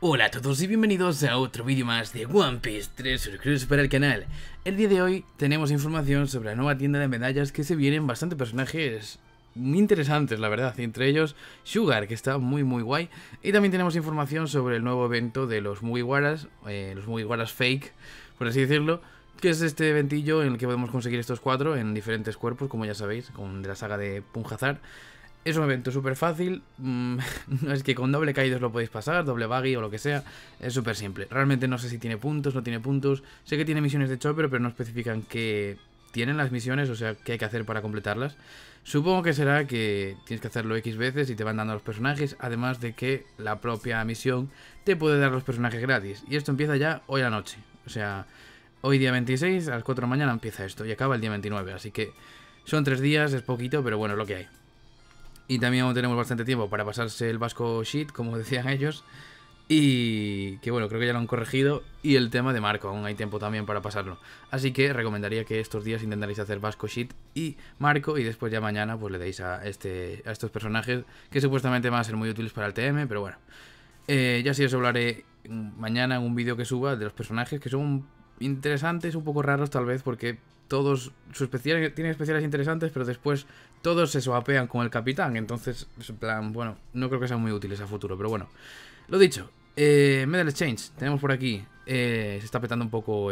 Hola a todos y bienvenidos a otro vídeo más de One Piece 3 para el canal. El día de hoy tenemos información sobre la nueva tienda de medallas que se vienen bastante personajes muy interesantes, la verdad, entre ellos Sugar, que está muy muy guay. Y también tenemos información sobre el nuevo evento de los Mugiwaras, eh, los Mugiwaras fake, por así decirlo, que es este eventillo en el que podemos conseguir estos cuatro en diferentes cuerpos, como ya sabéis, con de la saga de Punjazar. Es un evento súper fácil, mm, es que con doble caídos lo podéis pasar, doble buggy o lo que sea, es súper simple. Realmente no sé si tiene puntos, no tiene puntos, sé que tiene misiones de chopper, pero no especifican qué tienen las misiones, o sea, qué hay que hacer para completarlas. Supongo que será que tienes que hacerlo X veces y te van dando los personajes, además de que la propia misión te puede dar los personajes gratis. Y esto empieza ya hoy la noche, o sea, hoy día 26, a las 4 de la mañana empieza esto y acaba el día 29, así que son tres días, es poquito, pero bueno, lo que hay y también tenemos bastante tiempo para pasarse el Vasco Shit, como decían ellos. Y que bueno, creo que ya lo han corregido. Y el tema de Marco, aún hay tiempo también para pasarlo. Así que recomendaría que estos días intentaréis hacer Vasco Shit y Marco. Y después ya mañana pues le deis a, este, a estos personajes que supuestamente van a ser muy útiles para el TM. Pero bueno, eh, ya sí os hablaré mañana en un vídeo que suba de los personajes que son interesantes, un poco raros tal vez, porque todos sus especiales tienen especiales interesantes, pero después todos se soapean con el capitán. Entonces, en plan, bueno, no creo que sean muy útiles a futuro, pero bueno. Lo dicho, eh, Medal Exchange, tenemos por aquí. Eh, se está apretando un poco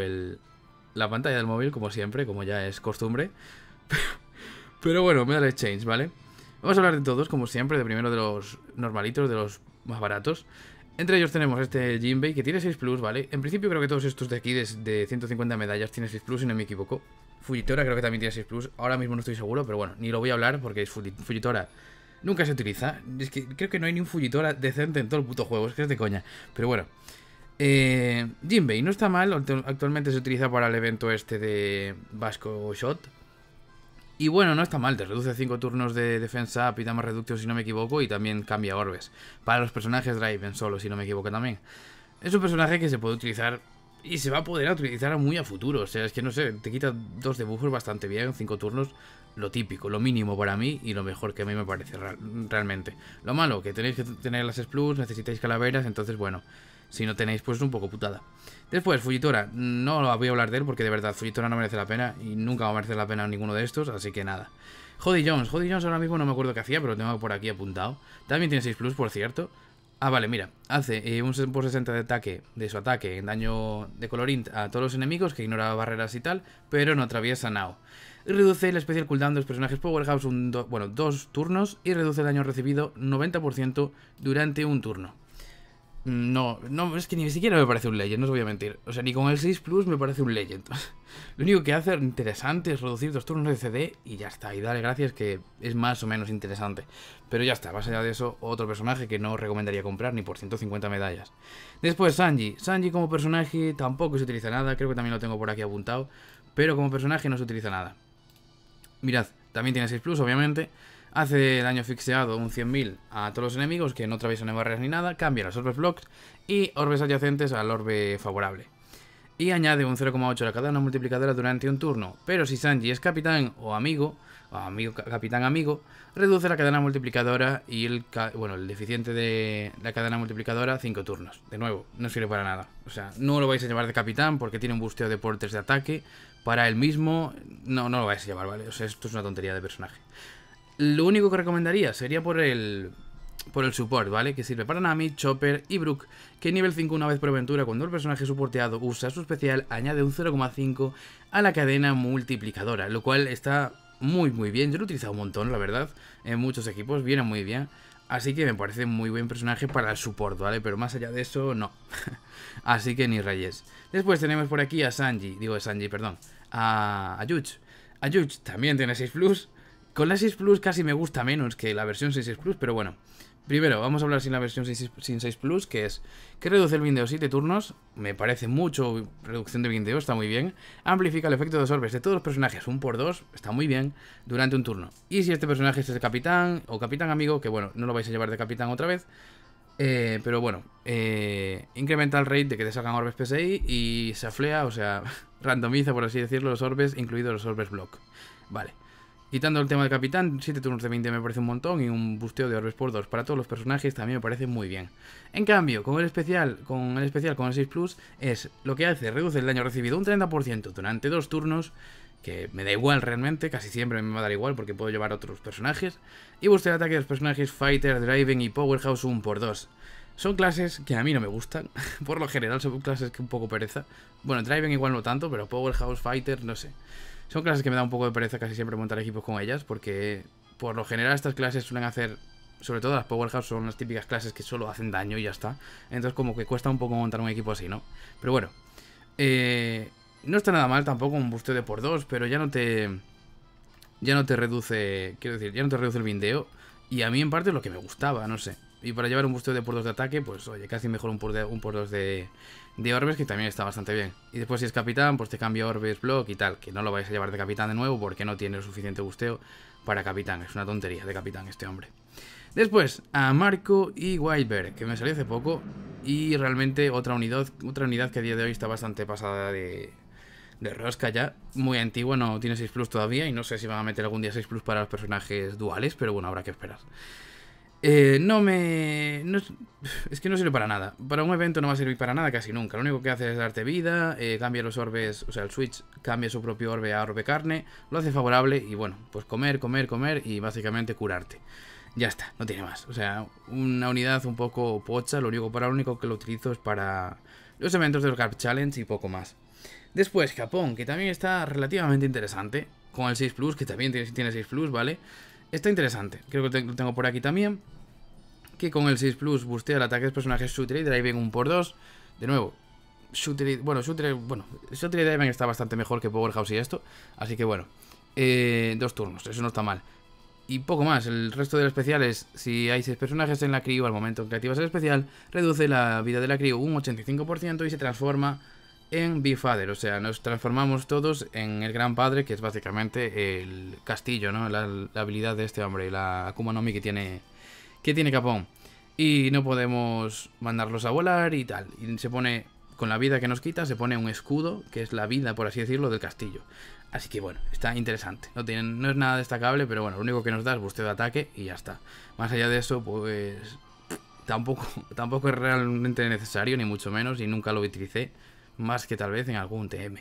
la pantalla del móvil, como siempre, como ya es costumbre. Pero, bueno, Medal Exchange, ¿vale? Vamos a hablar de todos, como siempre, de primero de los normalitos, de los más baratos. Entre ellos tenemos este Jinbei que tiene 6 plus, ¿vale? En principio creo que todos estos de aquí, de, 150 medallas, tienen 6 plus, si no me equivoco. Fujitora creo que también tiene 6 plus. Ahora mismo no estoy seguro, pero bueno, ni lo voy a hablar porque es Fujitora. Nunca se utiliza. Es que creo que no hay ni un Fujitora decente en todo el puto juego, es que es de coña. Pero bueno. Eh, Jinbei no está mal, actualmente se utiliza para el evento este de Vasco Shot. Y bueno, no está mal, te reduce 5 turnos de defensa, pita más reducción si no me equivoco, y también cambia orbes. Para los personajes driven solo, si no me equivoco también. Es un personaje que se puede utilizar y se va a poder utilizar muy a futuro. O sea, es que no sé, te quita dos dibujos bastante bien, 5 turnos, lo típico, lo mínimo para mí y lo mejor que a mí me parece realmente. Lo malo, que tenéis que tener las Splus, necesitáis calaveras, entonces bueno... Si no tenéis, pues un poco putada. Después, Fujitora. No voy a hablar de él porque de verdad Fujitora no merece la pena y nunca va a merecer la pena ninguno de estos, así que nada. Jody Jones. Jody Jones ahora mismo no me acuerdo qué hacía, pero lo tengo por aquí apuntado. También tiene 6 plus, por cierto. Ah, vale, mira, hace eh, un por 60 de ataque, de su ataque, en daño de colorín a todos los enemigos, que ignora barreras y tal, pero no atraviesa Nao. Reduce el especial cooldown de los personajes Powerhouse un bueno, dos turnos y reduce el daño recibido 90% durante un turno. No, no, es que ni siquiera me parece un Legend, no os voy a mentir. O sea, ni con el 6 Plus me parece un Legend. Lo único que hace interesante es reducir dos turnos de CD y ya está. Y dale gracias que es más o menos interesante. Pero ya está, más allá de eso, otro personaje que no recomendaría comprar ni por 150 medallas. Después Sanji. Sanji como personaje tampoco se utiliza nada, creo que también lo tengo por aquí apuntado. Pero como personaje no se utiliza nada. Mirad, también tiene 6 Plus, obviamente. Hace daño fixeado un 100.000 a todos los enemigos que no atraviesan barreras ni nada, cambia los orbes blocks y orbes adyacentes al orbe favorable. Y añade un 0,8 a la cadena multiplicadora durante un turno, pero si Sanji es capitán o amigo, o amigo capitán amigo, reduce la cadena multiplicadora y el, bueno, el deficiente de la cadena multiplicadora 5 turnos. De nuevo, no sirve para nada. O sea, no lo vais a llevar de capitán porque tiene un busteo de portes de ataque para él mismo. No, no lo vais a llevar, ¿vale? O sea, esto es una tontería de personaje. Lo único que recomendaría sería por el por el support, ¿vale? Que sirve para Nami, Chopper y Brook, que en nivel 5 una vez por aventura, cuando el personaje suporteado usa su especial, añade un 0,5 a la cadena multiplicadora, lo cual está muy muy bien, yo lo he utilizado un montón, la verdad, en muchos equipos, viene muy bien, así que me parece muy buen personaje para el support, ¿vale? Pero más allá de eso, no, así que ni reyes. Después tenemos por aquí a Sanji, digo Sanji, perdón, a, a Yuch. A Yuch también tiene 6 plus, con la 6 Plus casi me gusta menos que la versión 6, 6 Plus, pero bueno. Primero, vamos a hablar sin la versión sin 6 Plus, que es que reduce el de 7 turnos, me parece mucho, reducción de bindeo, está muy bien. Amplifica el efecto de los orbes de todos los personajes, un por dos, está muy bien, durante un turno. Y si este personaje es el capitán o capitán amigo, que bueno, no lo vais a llevar de capitán otra vez, eh, pero bueno, eh, incrementa el rate de que te sacan orbes PSI y se aflea, o sea, randomiza, por así decirlo, los orbes, incluidos los orbes block. Vale. Quitando el tema del capitán, 7 turnos de 20 me parece un montón y un busteo de orbes por 2 para todos los personajes también me parece muy bien. En cambio, con el especial, con el especial con el 6 Plus, es lo que hace, reduce el daño recibido un 30% durante 2 turnos, que me da igual realmente, casi siempre me va a dar igual porque puedo llevar otros personajes, y bustea de ataque de los personajes Fighter, Driving y Powerhouse 1 por 2 son clases que a mí no me gustan. Por lo general son clases que un poco pereza. Bueno, driving igual no tanto, pero Powerhouse, Fighter, no sé. Son clases que me da un poco de pereza casi siempre montar equipos con ellas, porque por lo general estas clases suelen hacer, sobre todo las powerhouse son las típicas clases que solo hacen daño y ya está. Entonces como que cuesta un poco montar un equipo así, ¿no? Pero bueno, eh, no está nada mal tampoco un busteo de por dos, pero ya no te... Ya no te reduce, quiero decir, ya no te reduce el bindeo. Y a mí en parte es lo que me gustaba, no sé. Y para llevar un busteo de puertos de ataque, pues oye, casi mejor un por, de, 2 de, orbes, que también está bastante bien. Y después si es capitán, pues te cambia orbes, block y tal, que no lo vais a llevar de capitán de nuevo porque no tiene suficiente busteo para capitán. Es una tontería de capitán este hombre. Después, a Marco y Wildberg, que me salió hace poco, y realmente otra unidad, otra unidad que a día de hoy está bastante pasada de, de rosca ya, muy antigua, no tiene 6 Plus todavía y no sé si van a meter algún día 6 Plus para los personajes duales, pero bueno, habrá que esperar. Eh, no me... es que no sirve para nada. Para un evento no va a servir para nada casi nunca. Lo único que hace es darte vida, eh, cambia los orbes, o sea, el Switch cambia su propio orbe a orbe carne, lo hace favorable y bueno, pues comer, comer, comer y básicamente curarte. Ya está, no tiene más. O sea, una unidad un poco pocha, lo único, para lo único que lo utilizo es para los eventos del Carp Challenge y poco más. Después, Japón, que también está relativamente interesante, con el 6 Plus, que también tiene 6 Plus, ¿vale? Está interesante. Creo que lo tengo por aquí también. Que con el 6 Plus bustea el ataque de personajes Shooter y Driving 1 x 2 De nuevo, Shooter y, bueno, Shooter, bueno, Shooter está bastante mejor que Powerhouse y esto. Así que bueno, eh, dos turnos, eso no está mal. Y poco más, el resto de los especiales, si hay 6 personajes en la crew, al momento que activas el especial, reduce la vida de la crew un 85% y se transforma en Bifader, o sea, nos transformamos todos en el Gran Padre, que es básicamente el castillo, ¿no? La, habilidad de este hombre, la Akuma no que tiene, que tiene Capón. Y no podemos mandarlos a volar y tal. Y se pone, con la vida que nos quita, se pone un escudo, que es la vida, por así decirlo, del castillo. Así que bueno, está interesante. No, tiene, no es nada destacable, pero bueno, lo único que nos da es busteo de ataque y ya está. Más allá de eso, pues... Tampoco, tampoco es realmente necesario, ni mucho menos, y nunca lo utilicé más que tal vez en algún TM.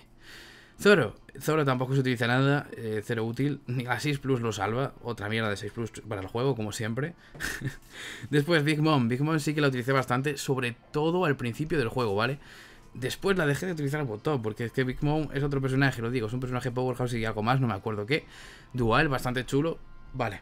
Zoro. Zoro tampoco se utiliza nada, eh, cero útil. La 6 Plus lo salva, otra mierda de 6 Plus para el juego, como siempre. Después Big Mom. Big Mom sí que la utilicé bastante, sobre todo al principio del juego, ¿vale? Después la dejé de utilizar por todo, porque es que Big Mom es otro personaje, lo digo, es un personaje powerhouse y algo más, no me acuerdo qué. Dual, bastante chulo, vale.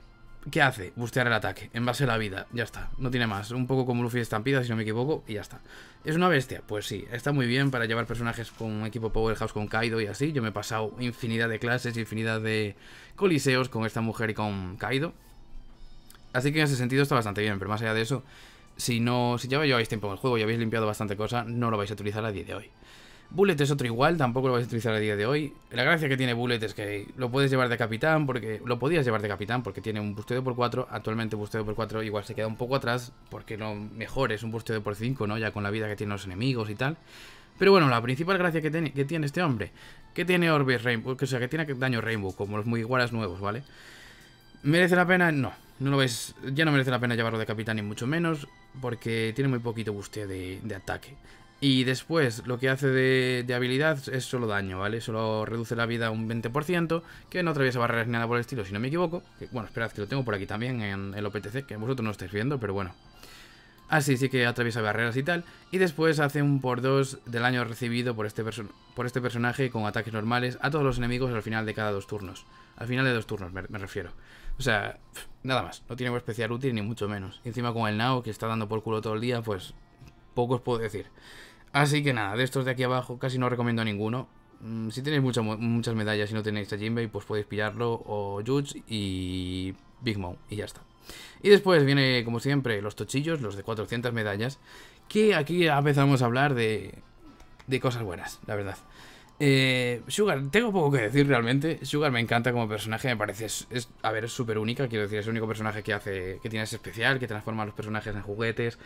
¿Qué hace? Bustear el ataque, en base a la vida, ya está, no tiene más. Un poco como Luffy estampida, si no me equivoco, y ya está. ¿Es una bestia? Pues sí, está muy bien para llevar personajes con un equipo Powerhouse, con Kaido y así. Yo me he pasado infinidad de clases, infinidad de coliseos con esta mujer y con Kaido. Así que en ese sentido está bastante bien, pero más allá de eso, si no si ya lleváis tiempo en el juego y habéis limpiado bastante cosa, no lo vais a utilizar a día de hoy. Bullet es otro igual, tampoco lo vais a utilizar a día de hoy. La gracia que tiene Bullet es que lo puedes llevar de capitán, porque lo podías llevar de capitán, porque tiene un busteo por 4. Actualmente busteo por 4 igual se queda un poco atrás, porque lo mejor es un busteo por 5, ¿no? Ya con la vida que tienen los enemigos y tal. Pero bueno, la principal gracia que, tiene, que tiene este hombre, que tiene Orbis Rainbow, que, o sea, que tiene daño Rainbow, como los muy iguales nuevos, ¿vale? ¿Merece la pena? No. No lo ves ya no merece la pena llevarlo de capitán ni mucho menos, porque tiene muy poquito busteo de ataque. Y después lo que hace de, habilidad es solo daño, ¿vale? Solo reduce la vida un 20%, que no atraviesa barreras ni nada por el estilo, si no me equivoco. bueno, esperad que lo tengo por aquí también en el OPTC, que vosotros no estáis viendo, pero bueno. Así sí que atraviesa barreras y tal. Y después hace un por 2 del daño recibido por este, por este personaje con ataques normales a todos los enemigos al final de cada dos turnos. Al final de dos turnos me, refiero. O sea, nada más. No tiene algo especial útil ni mucho menos. Y encima con el Nao que está dando por culo todo el día, pues poco os puedo decir. Así que nada, de estos de aquí abajo casi no recomiendo ninguno. Mm, si tenéis muchas medallas y no tenéis a Jinbei, pues podéis pillarlo, o Judge y Big Mom, y ya está. Y después viene, como siempre, los tochillos, los de 400 medallas, que aquí empezamos a hablar de, de cosas buenas, la verdad. Eh, Sugar, tengo poco que decir realmente. Sugar me encanta como personaje, me parece, es, a ver, es súper única, quiero decir, es el único personaje que hace, que tiene ese especial, que transforma los personajes en juguetes,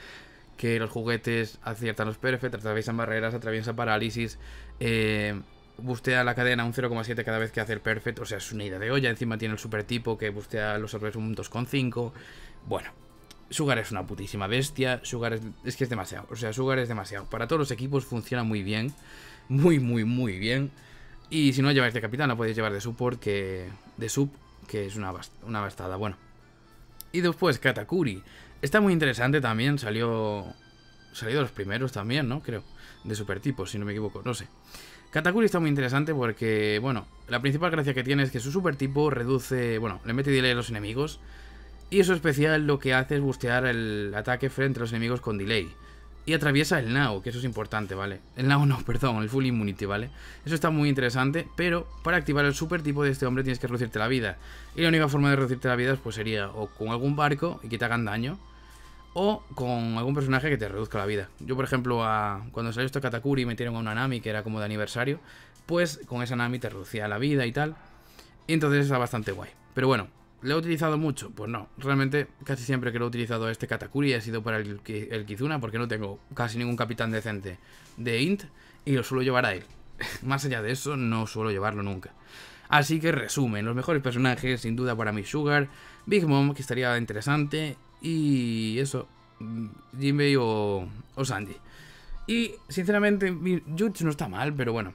que los juguetes aciertan los perfect, atraviesan barreras, atraviesan parálisis, eh, bustea la cadena un 0,7 cada vez que hace el perfect, o sea, es una idea de olla, encima tiene el super tipo que bustea los puntos con 5. bueno. Sugar es una putísima bestia, Sugar es, que es demasiado, o sea, Sugar es demasiado. Para todos los equipos funciona muy bien, muy, muy, muy bien. Y si no lleváis de capitán, la podéis llevar de support, que. de sub, que es una, una bastada. Bueno. Y después, Katakuri. Está muy interesante también, salió... Salió de los primeros también, ¿no? Creo. De supertipos, si no me equivoco, no sé. Katakuri está muy interesante porque, bueno, la principal gracia que tiene es que su supertipo reduce... Bueno, le mete delay a los enemigos. Y eso especial lo que hace es bustear el ataque frente a los enemigos con delay. Y atraviesa el Nao, que eso es importante, ¿vale? El Nao no, perdón, el Full Immunity, ¿vale? Eso está muy interesante, pero para activar el super tipo de este hombre tienes que reducirte la vida. Y la única forma de reducirte la vida pues, sería o con algún barco y que te hagan daño, o con algún personaje que te reduzca la vida. Yo, por ejemplo, cuando salió esto Katakuri metieron a una Nami que era como de aniversario, pues con esa Nami te reducía la vida y tal. Y entonces está bastante guay. Pero bueno, ¿le he utilizado mucho? Pues no, realmente casi siempre que lo he utilizado este Katakuri ha sido para el, el Kizuna porque no tengo casi ningún capitán decente de Int y lo suelo llevar a él. Más allá de eso, no suelo llevarlo nunca. Así que resumen, los mejores personajes sin duda para mi Sugar, Big Mom, que estaría interesante, y eso, Jinbei o, o Sanji. Y sinceramente, Jutsu no está mal, pero bueno.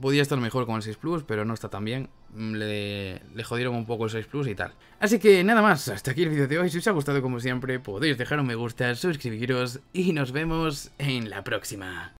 Podía estar mejor con el 6 Plus, pero no está tan bien. Mm, le, le, jodieron un poco el 6 Plus y tal. Así que nada más, hasta aquí el vídeo de hoy. Si os ha gustado como siempre, podéis dejar un me gusta, suscribiros y nos vemos en la próxima.